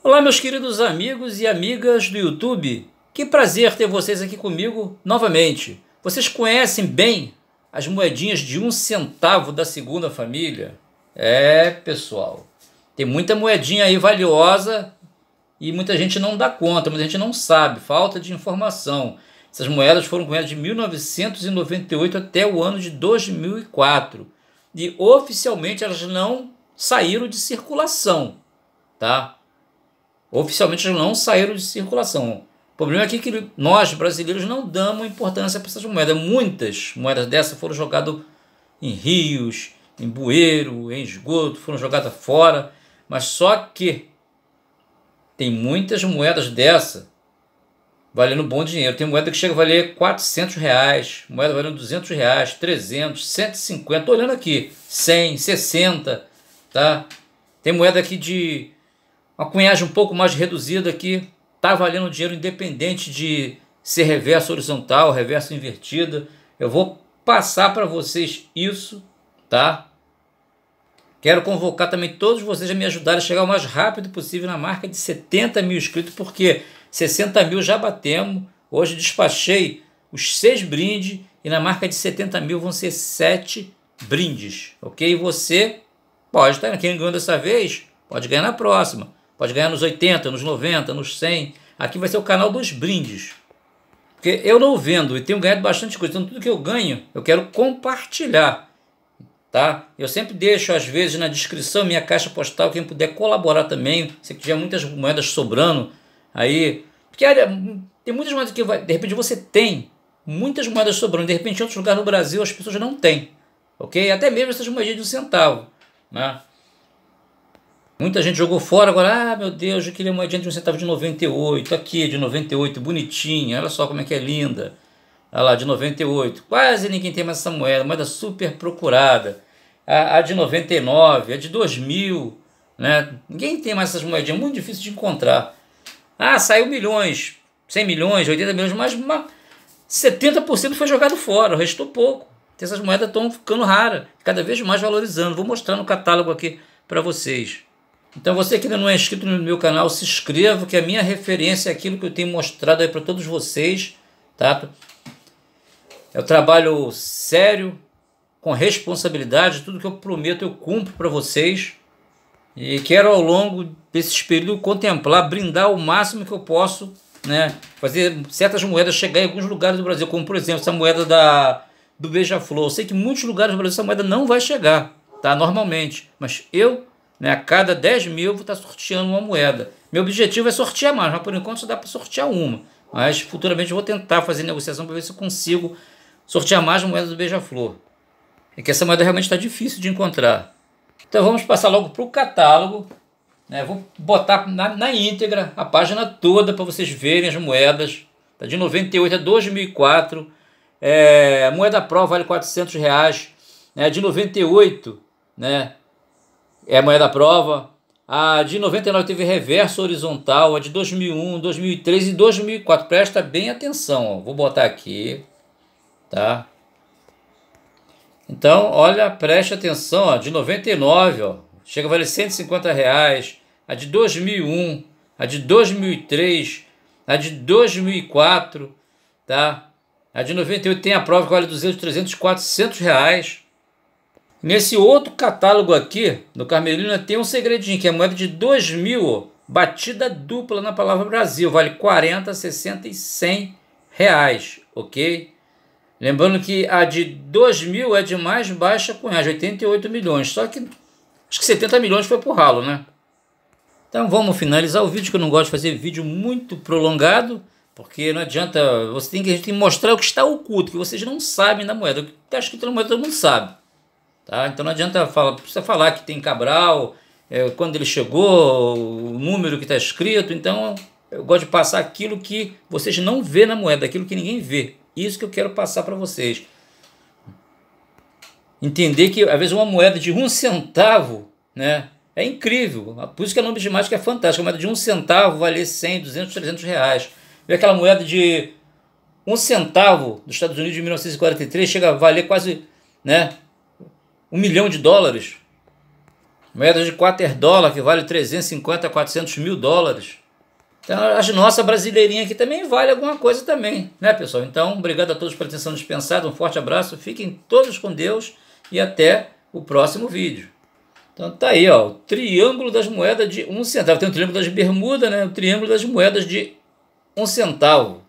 Olá, meus queridos amigos e amigas do YouTube. Que prazer ter vocês aqui comigo novamente. Vocês conhecem bem as moedinhas de um centavo da segunda família? É, pessoal. Tem muita moedinha aí valiosa e muita gente não dá conta, muita gente não sabe, falta de informação. Essas moedas foram cunhadas de 1998 até o ano de 2004 e oficialmente elas não saíram de circulação, tá? Oficialmente elas não saíram de circulação. O problema é que nós, brasileiros, não damos importância para essas moedas. Muitas moedas dessas foram jogadas em rios, em bueiro, em esgoto, foram jogadas fora. Mas só que tem muitas moedas dessa valendo bom dinheiro. Tem moeda que chega a valer 400 reais, moeda valendo 200 reais, 300, 150, tô olhando aqui, 100, 60, tá? Tem moeda aqui de uma cunhagem um pouco mais reduzida que está valendo dinheiro independente de ser reverso horizontal, reverso invertida. Eu vou passar para vocês isso, tá? Quero convocar também todos vocês a me ajudarem a chegar o mais rápido possível na marca de 70 mil inscritos, porque 60 mil já batemos. Hoje despachei os seis brindes e na marca de 70 mil vão ser sete brindes, ok? E você pode estar aqui ganhando dessa vez, pode ganhar na próxima. Pode ganhar nos 80, nos 90, nos 100. Aqui vai ser o canal dos brindes. Porque eu não vendo e tenho ganhado bastante coisa. Então tudo que eu ganho, eu quero compartilhar. Tá? Eu sempre deixo, às vezes, na descrição minha caixa postal. Quem puder colaborar também. Se tiver muitas moedas sobrando aí. Porque olha, tem muitas moedas que vai, de repente você tem. Muitas moedas sobrando. De repente em outros lugares no Brasil as pessoas não têm. Ok? Até mesmo essas moedas de um centavo. Né? Muita gente jogou fora agora, ah meu Deus, eu queria moedinha de um centavo de 98, aqui de 98, bonitinha, olha só como é que é linda. Olha lá, de 98, quase ninguém tem mais essa moeda, moeda super procurada. A, a de 99, a de 2000, né? Ninguém tem mais essas moedinhas, é muito difícil de encontrar. Ah, saiu milhões, 100 milhões, 80 milhões, mas, mas 70% foi jogado fora, restou pouco. essas moedas estão ficando raras, cada vez mais valorizando. Vou mostrar no catálogo aqui para vocês. Então você que ainda não é inscrito no meu canal, se inscreva, que a minha referência é aquilo que eu tenho mostrado aí para todos vocês, tá? É o trabalho sério, com responsabilidade, tudo que eu prometo eu cumpro para vocês. E quero ao longo desse período contemplar, brindar o máximo que eu posso, né? Fazer certas moedas chegar em alguns lugares do Brasil, como por exemplo essa moeda da, do Beija-Flor. Eu sei que em muitos lugares do Brasil essa moeda não vai chegar, tá? Normalmente, mas eu né? A cada 10 mil eu vou estar sorteando uma moeda. Meu objetivo é sortear mais, mas por enquanto só dá para sortear uma. Mas futuramente eu vou tentar fazer negociação para ver se eu consigo sortear mais moedas do Beija-Flor. É que essa moeda realmente está difícil de encontrar. Então vamos passar logo para o catálogo. Né? Vou botar na, na íntegra a página toda para vocês verem as moedas. Está de 98 a 2004. É, a moeda Pro vale 400 reais. é De 98 né? é a moeda da prova. A de 99 teve reverso horizontal, a de 2001, 2003 e 2004. Presta bem atenção, ó. vou botar aqui, tá? Então, olha, preste atenção, ó, de 99, ó, chega a valer 150 reais, a de 2001, a de 2003, a de 2004, tá? A de 98 tem a prova que vale 200, 300, 400 reais. Nesse outro catálogo aqui, no Carmelina, tem um segredinho, que é moeda de 2 mil, batida dupla na palavra Brasil. Vale 40, 60 e 100 reais, ok? Lembrando que a de 2 mil é de mais baixa com reais, 88 milhões. Só que acho que 70 milhões foi pro ralo, né? Então vamos finalizar o vídeo, que eu não gosto de fazer vídeo muito prolongado, porque não adianta, você tem que, tem que mostrar o que está oculto, que vocês não sabem da moeda. O que está escrito na moeda todo mundo sabe. Tá? Então não adianta falar, precisa falar que tem Cabral, é, quando ele chegou, o número que está escrito. Então eu gosto de passar aquilo que vocês não vê na moeda, aquilo que ninguém vê. Isso que eu quero passar para vocês. Entender que às vezes uma moeda de um centavo, né? É incrível. Por isso que a é nome de mágica é fantástica. Uma moeda de um centavo vale 100, 200, 300 reais. E aquela moeda de um centavo dos Estados Unidos de 1943 chega a valer quase né, um milhão de dólares. Moedas de quater dólar, que vale 350, 400 mil dólares. Então, as nossa brasileirinha aqui também vale alguma coisa também, né, pessoal? Então, obrigado a todos pela atenção dispensada, um forte abraço, fiquem todos com Deus e até o próximo vídeo. Então tá aí, ó, o triângulo das moedas de um centavo. Tem o triângulo das bermudas, né? O triângulo das moedas de um centavo.